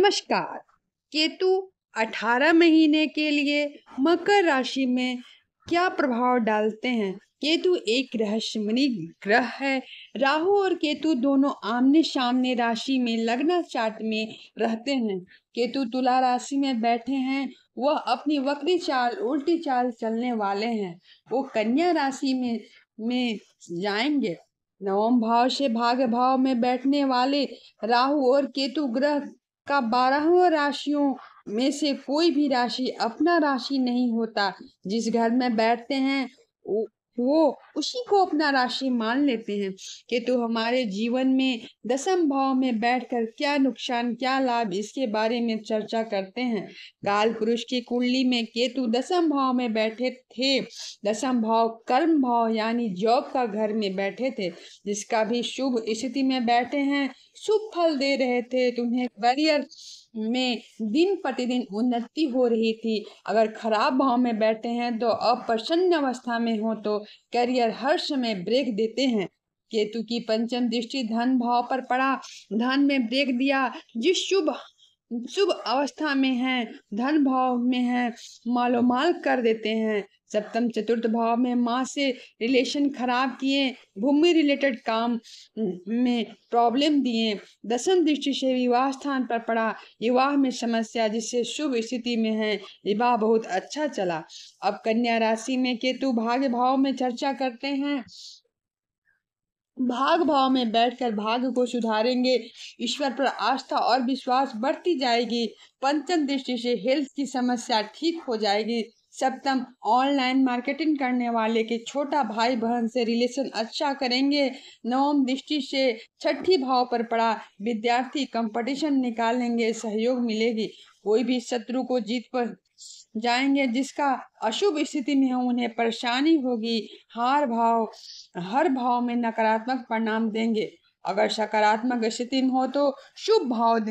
नमस्कार केतु 18 महीने के लिए मकर राशि में क्या प्रभाव डालते हैं केतु एक रहस्यमयी ग्रह है राहु और केतु दोनों आमने सामने राशि में लग्न चार्ट में रहते हैं केतु तुला राशि में बैठे हैं वह अपनी वक्री चाल उल्टी चाल चलने वाले हैं वो कन्या राशि में में जाएंगे नवम भाव से भाग्य भाव में बैठने वाले राहु और केतु ग्रह का बारहवा राशियों में से कोई भी राशि अपना राशि नहीं होता जिस घर में बैठते हैं वो उसी को अपना राशि मान लेते हैं कि तो हमारे जीवन में दसम भाव में बैठकर क्या नुकसान क्या लाभ इसके बारे में चर्चा करते हैं काल पुरुष की कुंडली में केतु दसम भाव में बैठे थे दसम भाव कर्म भाव यानी जॉब का घर में बैठे थे जिसका भी शुभ स्थिति में बैठे हैं शुभ फल दे रहे थे तुम्हें करियर में दिन प्रतिदिन उन्नति हो रही थी अगर खराब भाव में बैठे हैं तो अप्रसन्न अवस्था में हो तो करियर हर समय ब्रेक देते हैं केतु की पंचम दृष्टि धन भाव पर पड़ा धन में ब्रेक दिया जिस शुभ शुभ अवस्था में है धन भाव में है मालोमाल कर देते हैं सप्तम चतुर्थ भाव में माँ से रिलेशन खराब किए भूमि रिलेटेड काम में प्रॉब्लम दिए दसम दृष्टि से विवाह स्थान पर पड़ा विवाह में समस्या जिससे शुभ स्थिति में है विवाह बहुत अच्छा चला अब कन्या राशि में केतु भाग्य भाव में चर्चा करते हैं भाग भाव में बैठकर भाग्य को सुधारेंगे ईश्वर पर आस्था और विश्वास बढ़ती जाएगी पंचम दृष्टि से हेल्थ की समस्या ठीक हो जाएगी सप्तम ऑनलाइन मार्केटिंग करने वाले के छोटा भाई बहन से रिलेशन अच्छा करेंगे नवम दृष्टि से छठी भाव पर पड़ा विद्यार्थी कंपटीशन निकालेंगे सहयोग मिलेगी कोई भी शत्रु को जीत पर जाएंगे जिसका अशुभ स्थिति में उन्हें परेशानी होगी हार भाव हर भाव में नकारात्मक परिणाम देंगे अगर सकारात्मक स्थिति में हो तो शुभ भाव